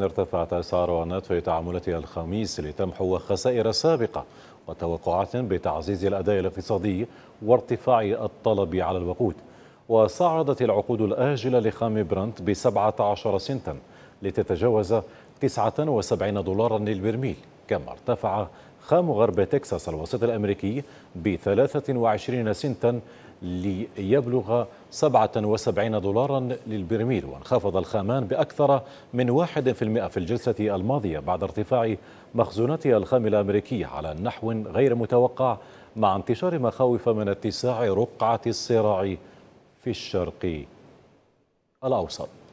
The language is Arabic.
إن ارتفعت أسعار عنات في تعاملاتها الخميس لتمحو خسائر سابقه وتوقعات بتعزيز الأداء الاقتصادي وارتفاع الطلب على الوقود وصعدت العقود الآجلة لخام برنت ب 17 سنتا لتتجاوز 79 دولارا للبرميل كما ارتفع خام غرب تكساس الوسيط الأمريكي ب 23 سنتا ليبلغ 77 دولارا للبرميل وانخفض الخامان بأكثر من 1% في الجلسة الماضية بعد ارتفاع مخزونات الخام الأمريكية على نحو غير متوقع مع انتشار مخاوف من اتساع رقعة الصراع في الشرق الأوسط